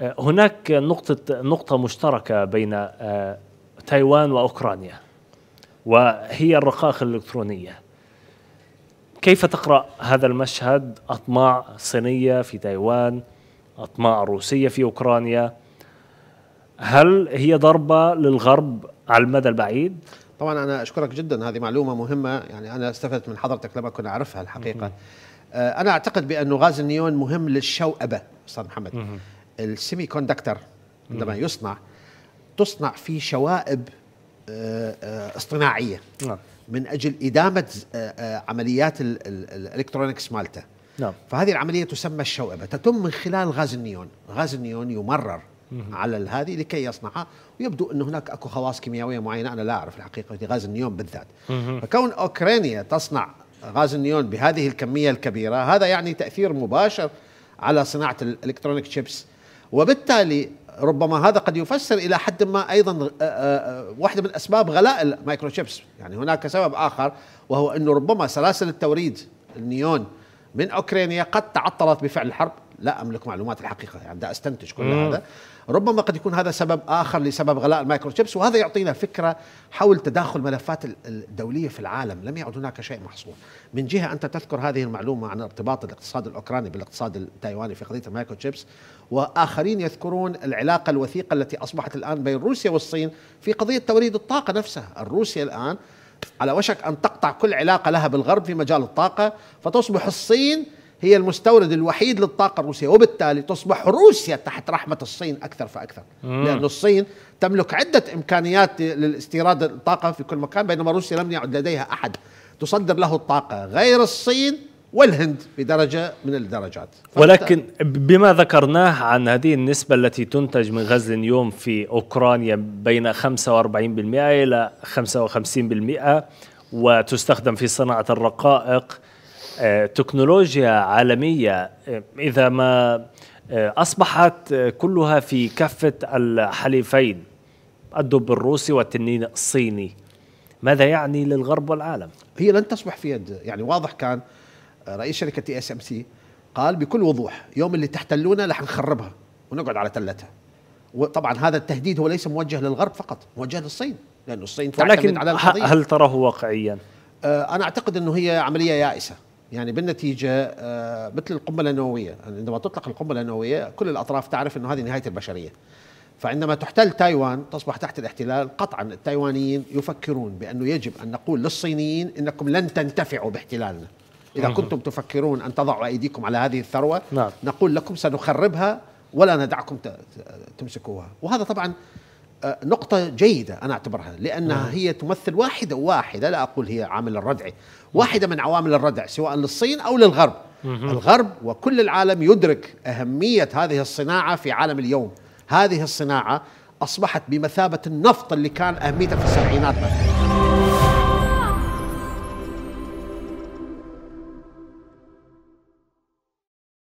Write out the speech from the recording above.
آه، هناك نقطة نقطة مشتركة بين آه، تايوان وأوكرانيا وهي الرقائق الإلكترونية كيف تقرأ هذا المشهد أطماع صينية في تايوان أطماع روسية في أوكرانيا هل هي ضربة للغرب على المدى البعيد؟ طبعا أنا أشكرك جدا هذه معلومة مهمة يعني أنا استفدت من حضرتك لما كنت أعرفها الحقيقة آه، أنا أعتقد بأنه غاز النيون مهم للشوأبة أستاذ محمد السيمي كوندكتر عندما يصنع تصنع في شوائب آه، آه، اصطناعيه نعم. من اجل ادامه آه، عمليات الالكترونكس مالته نعم فهذه العمليه تسمى الشوائب تتم من خلال غاز النيون غاز النيون يمرر على هذه لكي يصنعها ويبدو ان هناك اكو خواص كيميائيه معينه انا لا اعرف الحقيقه في غاز النيون بالذات فكون اوكرانيا تصنع غاز النيون بهذه الكميه الكبيره هذا يعني تاثير مباشر على صناعه الالكترونيك شيبس وبالتالي ربما هذا قد يفسر الى حد ما ايضا آه، آه، آه، واحده من اسباب غلاء المايكروشيبس يعني هناك سبب اخر وهو انه ربما سلاسل التوريد النيون من اوكرانيا قد تعطلت بفعل الحرب لا املك معلومات الحقيقه يعني بدي استنتج كل مم. هذا ربما قد يكون هذا سبب اخر لسبب غلاء تشيبس وهذا يعطينا فكره حول تداخل ملفات الدوليه في العالم لم يعد هناك شيء محصور من جهه انت تذكر هذه المعلومه عن ارتباط الاقتصاد الاوكراني بالاقتصاد التايواني في قضيه تشيبس واخرين يذكرون العلاقه الوثيقه التي اصبحت الان بين روسيا والصين في قضيه توريد الطاقه نفسها الروسيا الان على وشك ان تقطع كل علاقه لها بالغرب في مجال الطاقه فتصبح الصين هي المستورد الوحيد للطاقة الروسية وبالتالي تصبح روسيا تحت رحمة الصين أكثر فأكثر لأن الصين تملك عدة إمكانيات للاستيراد الطاقة في كل مكان بينما روسيا لم يعد لديها أحد تصدر له الطاقة غير الصين والهند بدرجة من الدرجات ولكن بما ذكرناه عن هذه النسبة التي تنتج من غزل اليوم في أوكرانيا بين 45% إلى 55% وتستخدم في صناعة الرقائق تكنولوجيا عالمية إذا ما أصبحت كلها في كفة الحليفين الدب الروسي والتنين الصيني ماذا يعني للغرب والعالم؟ هي لن تصبح في يد يعني واضح كان رئيس شركة اس ام سي قال بكل وضوح يوم اللي تحتلونا رح نخربها ونقعد على تلتها وطبعا هذا التهديد هو ليس موجه للغرب فقط موجه للصين لأن الصين تعتمد على القضية هل تراه واقعيا؟ آه، أنا أعتقد أنه هي عملية يائسة يعني بالنتيجه آه، مثل القنبله النوويه يعني عندما تطلق القنبله النوويه كل الاطراف تعرف انه هذه نهايه البشريه فعندما تحتل تايوان تصبح تحت الاحتلال قطعا التايوانيين يفكرون بانه يجب ان نقول للصينيين انكم لن تنتفعوا باحتلالنا اذا كنتم تفكرون ان تضعوا ايديكم على هذه الثروه نعم. نقول لكم سنخربها ولا ندعكم تمسكوها وهذا طبعا آه، نقطة جيدة أنا أعتبرها لأنها آه. هي تمثل واحدة واحدة لا أقول هي عامل الردع واحدة من عوامل الردع سواء للصين أو للغرب مه. الغرب وكل العالم يدرك أهمية هذه الصناعة في عالم اليوم هذه الصناعة أصبحت بمثابة النفط اللي كان أهميته في السبعينات مثلا